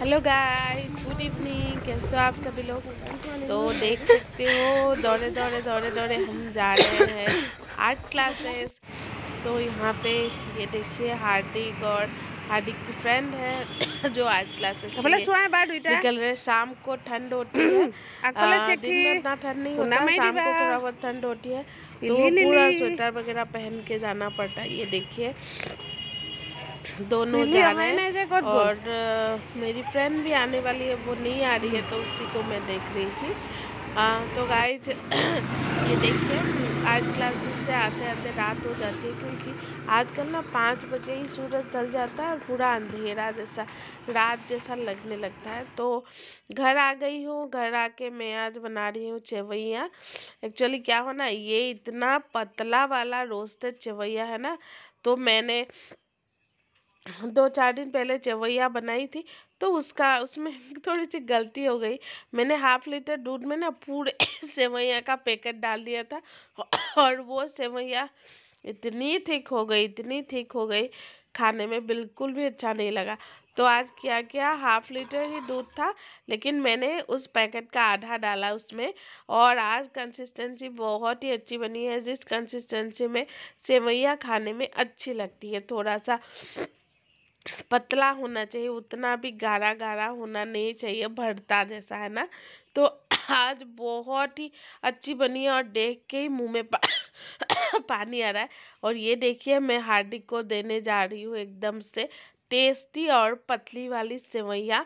hello guys good evening कैसे हो आप सभी लोग तो देख सकते हो दौड़े दौड़े दौड़े दौड़े हम जा रहे हैं आर्ट क्लासेस तो यहाँ पे ये देखिए हार्दिक और हार्दिक की फ्रेंड है जो आर्ट क्लासेस तो निकल रहे शाम को ठंड होती है इतना ठंड नहीं होता शाम को थोड़ा बहुत ठंड होती है तो पूरा स्वेटर वगैरह पहन के जाना पड़ता है ये देखिए दोनों जा रहे हैं और मेरी फ्रेंड भी आने वाली है वो नहीं आ रही है तो उसी को मैं देख रही थी आ, तो गाइज ये देखिए आज क्लासेस से आते आते रात हो जाती है क्योंकि आजकल ना पाँच बजे ही सूरज ढल जाता है और पूरा अंधेरा जैसा रात जैसा लगने लगता है तो घर आ गई हूँ घर आके मैं आज बना रही हूँ चवैया एक्चुअली क्या हो ना ये इतना पतला वाला रोस्टेड चवैया है ना तो मैंने दो चार दिन पहले सेवैया बनाई थी तो उसका उसमें थोड़ी सी गलती हो गई मैंने हाफ लीटर दूध में ना पूरे सेवैया का पैकेट डाल दिया था और वो सेवैया इतनी थिक हो गई इतनी थिक हो गई खाने में बिल्कुल भी अच्छा नहीं लगा तो आज क्या क्या हाफ लीटर ही दूध था लेकिन मैंने उस पैकेट का आधा डाला उसमें और आज कंसिस्टेंसी बहुत ही अच्छी बनी है जिस कंसिस्टेंसी में सेवैया खाने में अच्छी लगती है थोड़ा सा पतला होना चाहिए उतना भी गाढ़ा गाढ़ा होना नहीं चाहिए भरता जैसा है ना तो आज बहुत ही अच्छी बनी है और देख के ही मुँह में पा, पानी आ रहा है और ये देखिए मैं हार्दिक को देने जा रही हूँ एकदम से टेस्टी और पतली वाली सेवैया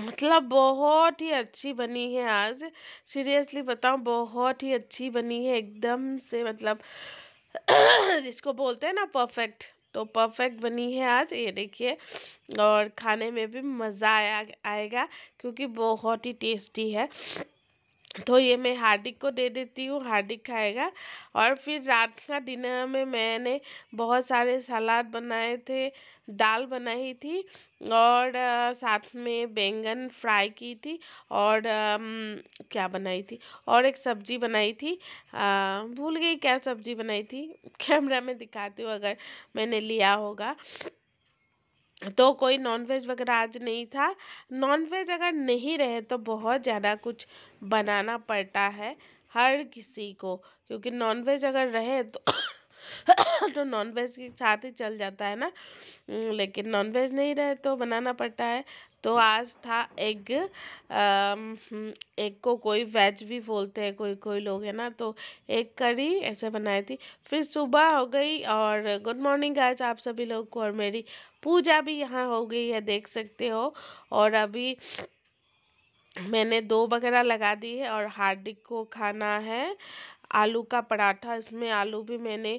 मतलब बहुत ही अच्छी बनी है आज सीरियसली बताऊँ बहुत ही अच्छी बनी है एकदम से मतलब जिसको बोलते हैं ना परफेक्ट तो परफेक्ट बनी है आज ये देखिए और खाने में भी मज़ा आया आएगा क्योंकि बहुत ही टेस्टी है तो ये मैं हार्दिक को दे देती हूँ हार्दिक खाएगा और फिर रात का डिनर में मैंने बहुत सारे सलाद बनाए थे दाल बनाई थी और साथ में बैंगन फ्राई की थी और क्या बनाई थी और एक सब्जी बनाई थी भूल गई क्या सब्जी बनाई थी कैमरा में दिखाती हूँ अगर मैंने लिया होगा तो कोई नॉनवेज वगैरह आज नहीं था नॉनवेज अगर नहीं रहे तो बहुत ज़्यादा कुछ बनाना पड़ता है हर किसी को क्योंकि नॉनवेज अगर रहे तो तो नॉन वेज के साथ ही चल जाता है ना हम्म, लेकिन नॉन वेज नहीं रहे तो बनाना पड़ता है तो आज था एग एग हम्म, को कोई वेज भी बोलते हैं कोई कोई लोग है ना तो एग करी ऐसे बनाई थी फिर सुबह हो गई और गुड मॉर्निंग आज आप सभी लोग को और मेरी पूजा भी यहाँ हो गई है देख सकते हो और अभी मैंने दो वगैरह लगा दी है और हार्दिक को खाना है आलू का पराठा इसमें आलू भी मैंने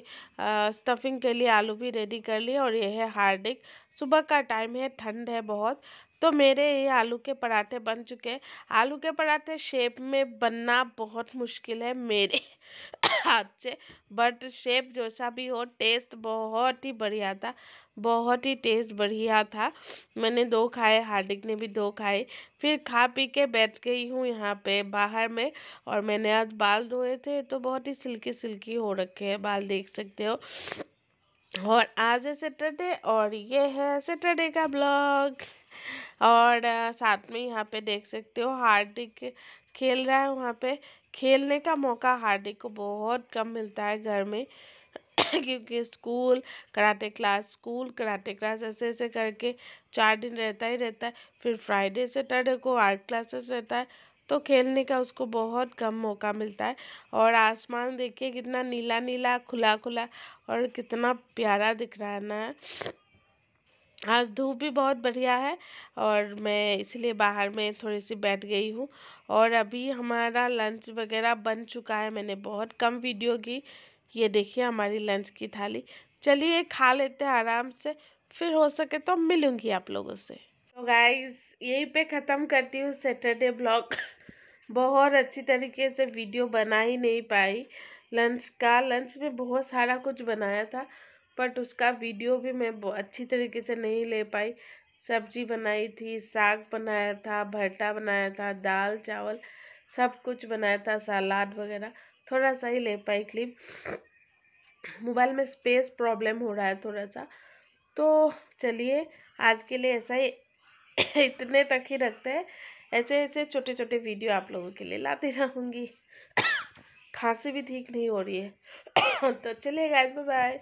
स्टफिंग के लिए आलू भी रेडी कर लिए और यह हार्दिक सुबह का टाइम है ठंड है बहुत तो मेरे ये आलू के पराठे बन चुके हैं आलू के पराठे शेप में बनना बहुत मुश्किल है मेरे हाथ से बट शेप जैसा भी हो टेस्ट बहुत ही बढ़िया था बहुत ही टेस्ट बढ़िया था मैंने दो खाए हार्दिक ने भी दो खाए फिर खा पी के बैठ गई हूँ यहाँ पे बाहर में और मैंने आज बाल धोए थे तो बहुत ही सिल्की सिल्की हो रखे हैं बाल देख सकते हो और आज है सैटरडे और ये है सैटरडे का ब्लॉग और साथ में यहाँ पे देख सकते हो हार्दिक खेल रहा है वहाँ पे खेलने का मौका हार्दिक को बहुत कम मिलता है घर में क्योंकि school karate class school karate class ऐसे ऐसे करके चार दिन रहता ही रहता है फिर फ्राइडे सैटरडे को आर्ट क्लासेस रहता है तो खेलने का उसको बहुत कम मौका मिलता है और आसमान देखिए कितना नीला नीला खुला खुला और कितना प्यारा दिख रहा है ना आज धूप भी बहुत बढ़िया है और मैं इसलिए बाहर में थोड़ी सी बैठ गई हूँ और अभी हमारा लंच वगैरह बन चुका है मैंने बहुत कम वीडियो की ये देखिए हमारी लंच की थाली चलिए खा लेते हैं आराम से फिर हो सके तो मिलूंगी आप लोगों से तो गाइज यहीं पे ख़त्म करती हूँ सैटरडे ब्लॉग बहुत अच्छी तरीके से वीडियो बना ही नहीं पाई लंच का लंच में बहुत सारा कुछ बनाया था बट उसका वीडियो भी मैं अच्छी तरीके से नहीं ले पाई सब्जी बनाई थी साग बनाया था भरता बनाया था दाल चावल सब कुछ बनाया था सलाद वगैरह थोड़ा सा ही ले पाई क्लिप मोबाइल में स्पेस प्रॉब्लम हो रहा है थोड़ा सा तो चलिए आज के लिए ऐसा ही इतने तक ही रखते हैं ऐसे ऐसे छोटे छोटे वीडियो आप लोगों के लिए लाते रहूँगी खांसी भी ठीक नहीं हो रही है तो चलिए गाइस बाय बाय